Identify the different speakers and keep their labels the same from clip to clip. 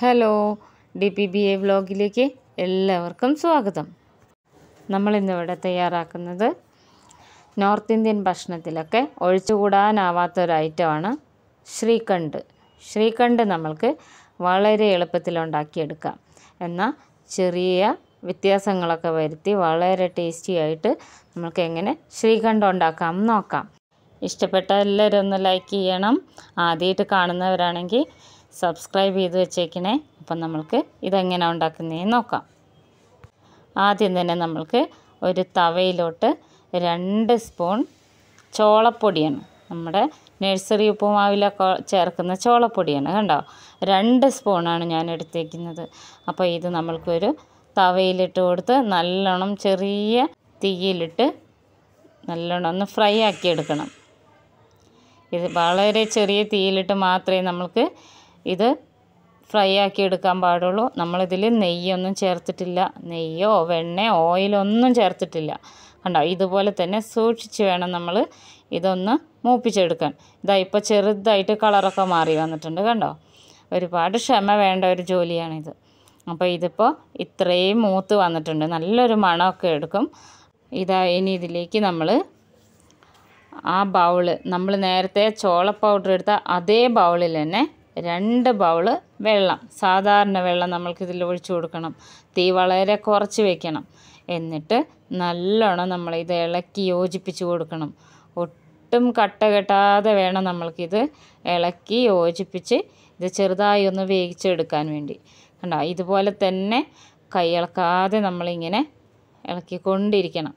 Speaker 1: hello D P B A വ്ലോഗിലേക്ക് എല്ലാവർക്കും സ്വാഗതം നമ്മളിന്നിവിടെ തയ്യാറാക്കുന്നത് നോർത്ത് ഇന്ത്യൻ ഭക്ഷണത്തിലൊക്കെ ഒഴിച്ചുകൂടാനാവാത്ത ഒരു ആണ് ശ്രീകണ്ഠ് ശ്രീകണ്ഠ് നമ്മൾക്ക് വളരെ എളുപ്പത്തിൽ ഉണ്ടാക്കിയെടുക്കാം എന്നാൽ ചെറിയ വ്യത്യാസങ്ങളൊക്കെ വരുത്തി വളരെ ടേസ്റ്റി ആയിട്ട് നമുക്ക് എങ്ങനെ ശ്രീഖണ്ഡ് ഉണ്ടാക്കാം നോക്കാം ഇഷ്ടപ്പെട്ട എല്ലാവരും ഒന്ന് ലൈക്ക് ചെയ്യണം ആദ്യമായിട്ട് കാണുന്നവരാണെങ്കിൽ സബ്സ്ക്രൈബ് ചെയ്ത് വെച്ചേക്കണേ അപ്പം നമ്മൾക്ക് ഇതെങ്ങനെ ഉണ്ടാക്കുന്നതെന്ന് നോക്കാം ആദ്യം തന്നെ നമ്മൾക്ക് ഒരു തവയിലോട്ട് രണ്ട് സ്പൂൺ ചോളപ്പൊടിയാണ് നമ്മുടെ നഴ്സറി ഉപ്പുമാവിലൊക്കെ ചേർക്കുന്ന ചോളപ്പൊടിയാണ് കണ്ടോ രണ്ട് സ്പൂണാണ് ഞാൻ എടുത്തേക്കുന്നത് അപ്പോൾ ഇത് നമ്മൾക്കൊരു തവയിലിട്ട് കൊടുത്ത് നല്ലോണം ചെറിയ തീയിലിട്ട് നല്ലോണം ഒന്ന് ഫ്രൈ ആക്കി എടുക്കണം ഇത് വളരെ ചെറിയ തീയിലിട്ട് മാത്രമേ നമുക്ക് ഇത് ഫ്രൈ ആക്കി എടുക്കാൻ പാടുള്ളൂ നമ്മളിതിൽ നെയ്യൊന്നും ചേർത്തിട്ടില്ല നെയ്യോ വെണ്ണയോ ഓയിലോ ഒന്നും ചേർത്തിട്ടില്ല കണ്ടോ ഇതുപോലെ തന്നെ സൂക്ഷിച്ച് വേണം നമ്മൾ ഇതൊന്ന് മൂപ്പിച്ചെടുക്കാൻ ഇതാ ഇപ്പോൾ ചെറുതായിട്ട് കളറൊക്കെ മാറി വന്നിട്ടുണ്ട് കണ്ടോ ഒരുപാട് ക്ഷമ വേണ്ട ഒരു ജോലിയാണിത് അപ്പോൾ ഇതിപ്പോൾ ഇത്രയും മൂത്ത് വന്നിട്ടുണ്ട് നല്ലൊരു മണമൊക്കെ എടുക്കും ഇതാ ഇനി ഇതിലേക്ക് നമ്മൾ ആ ബൗള് നമ്മൾ നേരത്തെ ചോള പൗഡർ എടുത്ത അതേ ബൗളിൽ തന്നെ രണ്ട് ബൗൾ വെള്ളം സാധാരണ വെള്ളം നമ്മൾക്കിതിൽ ഒഴിച്ചു കൊടുക്കണം തീ വളരെ കുറച്ച് വെക്കണം എന്നിട്ട് നല്ലോണം നമ്മൾ ഇത് ഇളക്കി യോജിപ്പിച്ച് കൊടുക്കണം ഒട്ടും കട്ട കെട്ടാതെ വേണം നമ്മൾക്കിത് ഇളക്കി യോജിപ്പിച്ച് ഇത് ചെറുതായി ഒന്ന് വേവിച്ചെടുക്കാൻ വേണ്ടി കണ്ടോ ഇതുപോലെ തന്നെ കൈയിളക്കാതെ നമ്മളിങ്ങനെ ഇളക്കിക്കൊണ്ടിരിക്കണം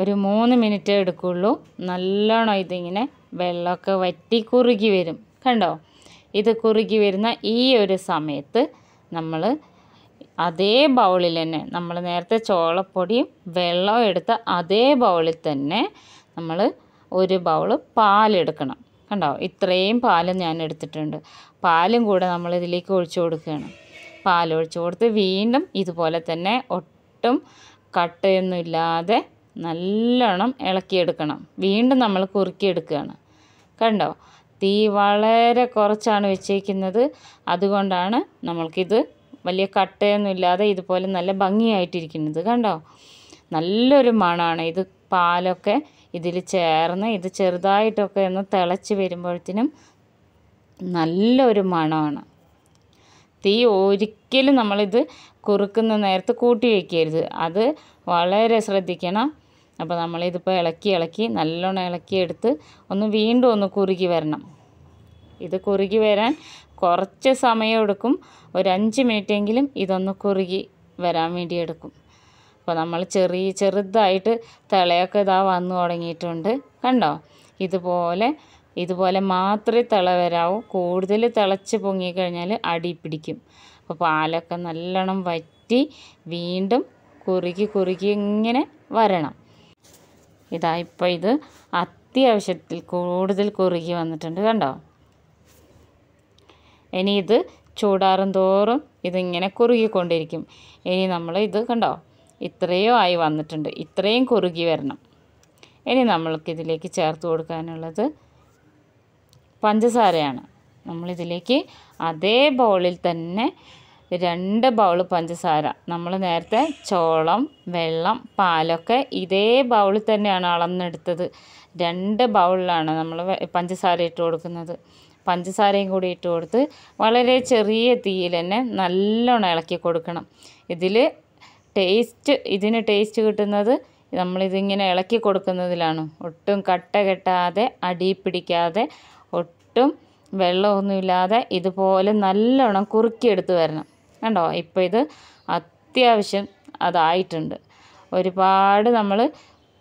Speaker 1: ഒരു മൂന്ന് മിനിറ്റ് എടുക്കുള്ളൂ നല്ലോണം ഇതിങ്ങനെ വെള്ളമൊക്കെ വറ്റി കുറുകി വരും കണ്ടോ ഇത് കുറുകി വരുന്ന ഈ ഒരു സമയത്ത് നമ്മൾ അതേ ബൗളിൽ തന്നെ നമ്മൾ നേരത്തെ ചോളപ്പൊടിയും വെള്ളവും എടുത്ത അതേ ബൗളിൽ തന്നെ നമ്മൾ ഒരു ബൗൾ പാലെടുക്കണം കണ്ടോ ഇത്രയും പാൽ ഞാൻ എടുത്തിട്ടുണ്ട് പാലും കൂടെ നമ്മൾ ഇതിലേക്ക് ഒഴിച്ചു കൊടുക്കുകയാണ് പാലൊഴിച്ചു കൊടുത്ത് വീണ്ടും ഇതുപോലെ തന്നെ ഒട്ടും കട്ടയൊന്നുമില്ലാതെ നല്ലോണം ഇളക്കിയെടുക്കണം വീണ്ടും നമ്മൾ കുറുക്കിയെടുക്കുകയാണ് കണ്ടോ തീ വളരെ കുറച്ചാണ് വെച്ചേക്കുന്നത് അതുകൊണ്ടാണ് നമ്മൾക്കിത് വലിയ കട്ടയൊന്നും ഇല്ലാതെ ഇതുപോലെ നല്ല ഭംഗിയായിട്ടിരിക്കുന്നത് കണ്ടോ നല്ലൊരു മണമാണ് ഇത് പാലൊക്കെ ഇതിൽ ചേർന്ന് ഇത് ചെറുതായിട്ടൊക്കെ ഒന്ന് തിളച്ച് വരുമ്പോഴത്തേനും നല്ലൊരു മണമാണ് തീ ഒരിക്കലും നമ്മളിത് കുറുക്കുന്ന നേരത്ത് കൂട്ടി വയ്ക്കരുത് അത് വളരെ ശ്രദ്ധിക്കണം അപ്പോൾ നമ്മളിതിപ്പോൾ ഇളക്കി ഇളക്കി നല്ലോണം ഇളക്കിയെടുത്ത് ഒന്ന് വീണ്ടും ഒന്ന് കുറുകി വരണം ഇത് കുറുകി വരാൻ കുറച്ച് സമയമെടുക്കും ഒരു അഞ്ച് എങ്കിലും ഇതൊന്ന് കുറുകി വരാൻ വേണ്ടി എടുക്കും അപ്പോൾ നമ്മൾ ചെറിയ ചെറുതായിട്ട് തിളയൊക്കെ ഇതാ വന്നു തുടങ്ങിയിട്ടുണ്ട് കണ്ടോ ഇതുപോലെ ഇതുപോലെ മാത്രമേ തിള വരാവൂ കൂടുതൽ തിളച്ച് പൊങ്ങിക്കഴിഞ്ഞാൽ അടി പിടിക്കും അപ്പോൾ പാലൊക്കെ നല്ലോണം വറ്റി വീണ്ടും കുറുകി കുറുകി ഇങ്ങനെ വരണം ഇതാ ഇപ്പോൾ ഇത് അത്യാവശ്യത്തിൽ കൂടുതൽ കുറുകി വന്നിട്ടുണ്ട് കണ്ടോ ഇനി ഇത് ചൂടാറും തോറും ഇതിങ്ങനെ കുറുകിക്കൊണ്ടിരിക്കും ഇനി നമ്മൾ ഇത് കണ്ടോ ഇത്രയോ ആയി വന്നിട്ടുണ്ട് ഇത്രയും കുറുകി വരണം ഇനി നമ്മൾക്കിതിലേക്ക് ചേർത്ത് കൊടുക്കാനുള്ളത് പഞ്ചസാരയാണ് നമ്മളിതിലേക്ക് അതേ ബൗളിൽ തന്നെ രണ്ട് ബൗൾ പഞ്ചസാര നമ്മൾ നേരത്തെ ചോളം വെള്ളം പാലൊക്കെ ഇതേ ബൗളിൽ തന്നെയാണ് അളന്നെടുത്തത് രണ്ട് ബൗളിലാണ് നമ്മൾ പഞ്ചസാര ഇട്ട് കൊടുക്കുന്നത് പഞ്ചസാരയും കൂടി ഇട്ട് കൊടുത്ത് വളരെ ചെറിയ തീയിൽ തന്നെ നല്ലോണം ഇളക്കി കൊടുക്കണം ഇതിൽ ടേസ്റ്റ് ഇതിന് ടേസ്റ്റ് കിട്ടുന്നത് നമ്മളിതിങ്ങനെ ഇളക്കി കൊടുക്കുന്നതിലാണ് ഒട്ടും കട്ട കെട്ടാതെ അടി പിടിക്കാതെ ഒട്ടും വെള്ളമൊന്നുമില്ലാതെ ഇതുപോലെ നല്ലോണം കുറുക്കിയെടുത്ത് വരണം കണ്ടോ ഇപ്പോൾ ഇത് അത്യാവശ്യം അതായിട്ടുണ്ട് ഒരുപാട് നമ്മൾ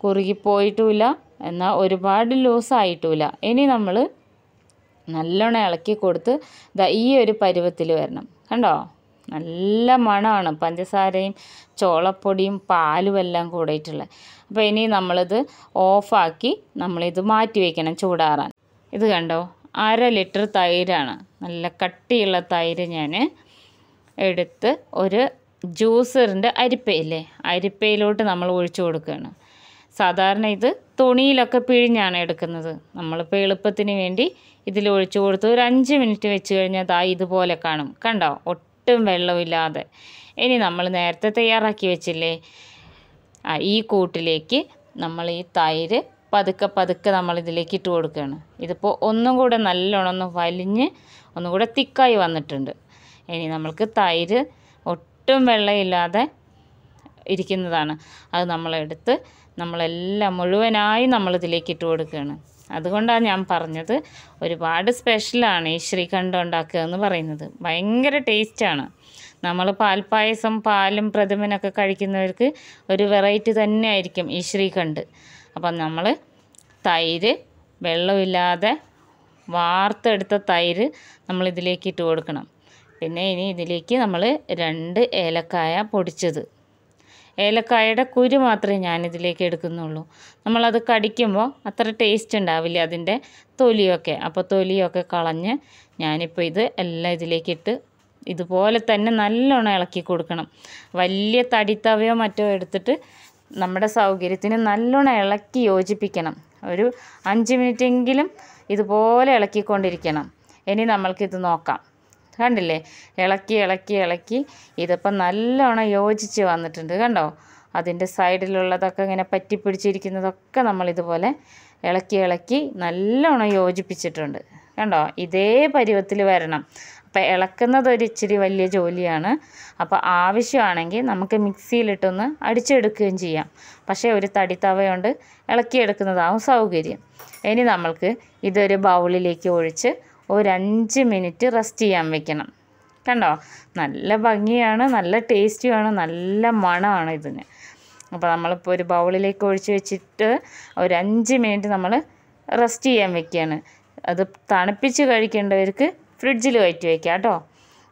Speaker 1: കുറുകിപ്പോയിട്ടുമില്ല എന്നാൽ ഒരുപാട് ലൂസായിട്ടുമില്ല ഇനി നമ്മൾ നല്ലോണം ഇളക്കി കൊടുത്ത് ദാ ഈ ഒരു പരുവത്തിൽ വരണം കണ്ടോ നല്ല മണമാണ് പഞ്ചസാരയും ചോളപ്പൊടിയും പാലും എല്ലാം കൂടിയിട്ടുള്ളത് അപ്പോൾ ഇനി നമ്മളിത് ഓഫാക്കി നമ്മളിത് മാറ്റി വയ്ക്കണം ചൂടാറാൻ ഇത് കണ്ടോ അര ലിറ്റർ തൈരാണ് നല്ല കട്ടിയുള്ള തൈര് ഞാൻ എടുത്ത് ഒരു ജ്യൂസറിൻ്റെ അരിപ്പയില്ലേ അരിപ്പയിലോട്ട് നമ്മൾ ഒഴിച്ചു കൊടുക്കുകയാണ് സാധാരണ ഇത് തുണിയിലൊക്കെ പിഴിഞ്ഞാണ് എടുക്കുന്നത് നമ്മളിപ്പോൾ എളുപ്പത്തിന് വേണ്ടി ഇതിൽ ഒഴിച്ചു കൊടുത്ത് ഒരു അഞ്ച് മിനിറ്റ് വെച്ച് കഴിഞ്ഞാൽ ദാ ഇതുപോലെ കാണും കണ്ടോ ഒട്ടും വെള്ളമില്ലാതെ ഇനി നമ്മൾ നേരത്തെ തയ്യാറാക്കി വെച്ചില്ലേ ആ ഈ കൂട്ടിലേക്ക് നമ്മൾ ഈ തൈര് പതുക്കെ പതുക്കെ നമ്മൾ ഇതിലേക്ക് ഇട്ട് കൊടുക്കുകയാണ് ഇതിപ്പോൾ ഒന്നും കൂടെ നല്ലോണം ഒന്ന് വലിഞ്ഞ് ഒന്നും കൂടെ തിക്കായി വന്നിട്ടുണ്ട് ഇനി നമ്മൾക്ക് തൈര് ഒട്ടും വെള്ളമില്ലാതെ ഇരിക്കുന്നതാണ് അത് നമ്മളെടുത്ത് നമ്മളെല്ലാം മുഴുവനായി നമ്മളിതിലേക്ക് ഇട്ട് കൊടുക്കുകയാണ് അതുകൊണ്ടാണ് ഞാൻ പറഞ്ഞത് ഒരുപാട് സ്പെഷ്യലാണ് ഈ ശ്രീഖണ്ഡ ഉണ്ടാക്കുക എന്ന് പറയുന്നത് ഭയങ്കര ടേസ്റ്റാണ് നമ്മൾ പാൽപ്പായസം പാലും പ്രഥമനൊക്കെ കഴിക്കുന്നവർക്ക് ഒരു വെറൈറ്റി ആയിരിക്കും ഈ ശ്രീഖണ്ഡ് അപ്പം നമ്മൾ തൈര് വെള്ളമില്ലാതെ വാർത്തെടുത്ത തൈര് നമ്മളിതിലേക്ക് ഇട്ട് കൊടുക്കണം പിന്നെ ഇനി ഇതിലേക്ക് നമ്മൾ രണ്ട് ഏലക്കായ പൊടിച്ചത് ഏലക്കായയുടെ കുരു മാത്രമേ ഞാനിതിലേക്ക് എടുക്കുന്നുള്ളൂ നമ്മളത് കടിക്കുമ്പോൾ അത്ര ടേസ്റ്റ് ഉണ്ടാവില്ല അതിൻ്റെ തൊലിയൊക്കെ അപ്പോൾ തൊലിയൊക്കെ കളഞ്ഞ് ഞാനിപ്പോൾ ഇത് എല്ലാം ഇതിലേക്കിട്ട് ഇതുപോലെ തന്നെ നല്ലോണം ഇളക്കി കൊടുക്കണം വലിയ തടിത്തവയോ മറ്റോ എടുത്തിട്ട് നമ്മുടെ സൗകര്യത്തിന് നല്ലോണം ഇളക്കി യോജിപ്പിക്കണം ഒരു അഞ്ച് മിനിറ്റെങ്കിലും ഇതുപോലെ ഇളക്കിക്കൊണ്ടിരിക്കണം ഇനി നമ്മൾക്കിത് നോക്കാം കണ്ടില്ലേ ഇളക്കി ഇളക്കി ഇളക്കി ഇതിപ്പം നല്ലോണം യോജിച്ച് വന്നിട്ടുണ്ട് കണ്ടോ അതിൻ്റെ സൈഡിലുള്ളതൊക്കെ ഇങ്ങനെ പറ്റിപ്പിടിച്ചിരിക്കുന്നതൊക്കെ നമ്മളിതുപോലെ ഇളക്കി ഇളക്കി നല്ലോണം യോജിപ്പിച്ചിട്ടുണ്ട് കണ്ടോ ഇതേ പരുവത്തിൽ വരണം അപ്പം ഇളക്കുന്നത് ഒരു ഇച്ചിരി വലിയ ജോലിയാണ് അപ്പോൾ ആവശ്യമാണെങ്കിൽ നമുക്ക് മിക്സിയിലിട്ടൊന്ന് അടിച്ചെടുക്കുകയും ചെയ്യാം പക്ഷേ ഒരു തടി തവയുണ്ട് ഇളക്കിയെടുക്കുന്നതാവും സൗകര്യം ഇനി നമ്മൾക്ക് ഇതൊരു ബൗളിലേക്ക് ഒഴിച്ച് ഒരഞ്ച് മിനിറ്റ് റെസ്റ്റ് ചെയ്യാൻ വെക്കണം കണ്ടോ നല്ല ഭംഗിയാണ് നല്ല ടേസ്റ്റിയാണ് നല്ല മണമാണ് ഇതിന് അപ്പോൾ നമ്മളിപ്പോൾ ഒരു ബൗളിലേക്ക് ഒഴിച്ച് വെച്ചിട്ട് ഒരു അഞ്ച് മിനിറ്റ് നമ്മൾ റെസ്റ്റ് ചെയ്യാൻ വെക്കുകയാണ് അത് തണുപ്പിച്ച് കഴിക്കേണ്ടവർക്ക് ഫ്രിഡ്ജിൽ കയറ്റി വയ്ക്കുക കേട്ടോ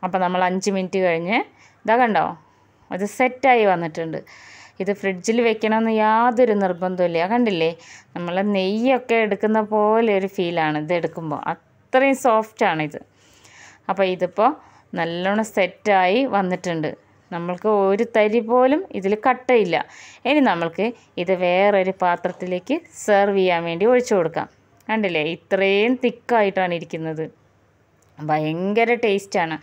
Speaker 1: അപ്പോൾ നമ്മൾ അഞ്ച് മിനിറ്റ് കഴിഞ്ഞ് ഇതാ കണ്ടോ അത് സെറ്റായി വന്നിട്ടുണ്ട് ഇത് ഫ്രിഡ്ജിൽ വെക്കണമെന്ന് യാതൊരു നിർബന്ധമില്ല കണ്ടില്ലേ നമ്മൾ നെയ്യൊക്കെ എടുക്കുന്ന പോലെ ഒരു ഫീലാണ് ഇത് എടുക്കുമ്പോൾ അത്രയും സോഫ്റ്റാണിത് അപ്പോൾ ഇതിപ്പോൾ നല്ലോണം സെറ്റായി വന്നിട്ടുണ്ട് നമ്മൾക്ക് ഒരു തരി പോലും ഇതിൽ കട്ടയില്ല ഇനി നമ്മൾക്ക് ഇത് വേറൊരു പാത്രത്തിലേക്ക് സെർവ് ചെയ്യാൻ വേണ്ടി ഒഴിച്ചു കൊടുക്കാം കണ്ടില്ലേ ഇത്രയും തിക്കായിട്ടാണ് ഇരിക്കുന്നത് ഭയങ്കര ടേസ്റ്റാണ്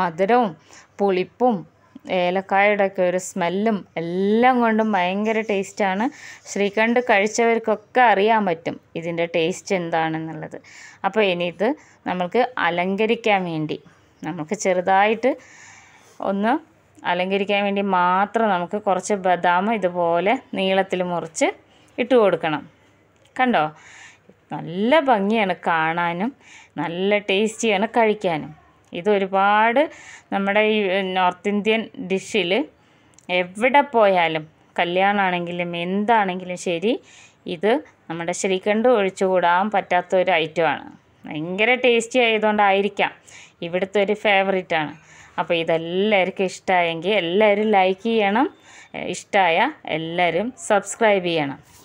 Speaker 1: മധുരവും പുളിപ്പും ഏലക്കായുടെ ഒക്കെ ഒരു സ്മെല്ലും എല്ലാം കൊണ്ടും ഭയങ്കര ടേസ്റ്റാണ് ശ്രീകണ്ഠ് കഴിച്ചവർക്കൊക്കെ അറിയാൻ പറ്റും ഇതിൻ്റെ ടേസ്റ്റ് എന്താണെന്നുള്ളത് അപ്പോൾ ഇനി ഇത് നമുക്ക് അലങ്കരിക്കാൻ വേണ്ടി നമുക്ക് ചെറുതായിട്ട് ഒന്ന് അലങ്കരിക്കാൻ വേണ്ടി മാത്രം നമുക്ക് കുറച്ച് ബദാം ഇതുപോലെ നീളത്തിൽ മുറിച്ച് ഇട്ട് കൊടുക്കണം കണ്ടോ നല്ല ഭംഗിയാണ് കാണാനും നല്ല ടേസ്റ്റിയാണ് കഴിക്കാനും ഇത് ഒരുപാട് നമ്മുടെ ഈ നോർത്ത് ഇന്ത്യൻ ഡിഷിൽ എവിടെ പോയാലും കല്യാണമാണെങ്കിലും എന്താണെങ്കിലും ശരി ഇത് നമ്മുടെ ശ്രീകണ്ഠ് ഒഴിച്ചുകൂടാൻ പറ്റാത്ത ഒരു ഐറ്റമാണ് ഭയങ്കര ടേസ്റ്റി ആയതുകൊണ്ടായിരിക്കാം ഇവിടുത്തെ ഒരു ഫേവറേറ്റാണ് അപ്പോൾ ഇതെല്ലാവർക്കും ഇഷ്ടമായെങ്കിൽ എല്ലാവരും ലൈക്ക് ചെയ്യണം ഇഷ്ടമായ എല്ലാവരും സബ്സ്ക്രൈബ് ചെയ്യണം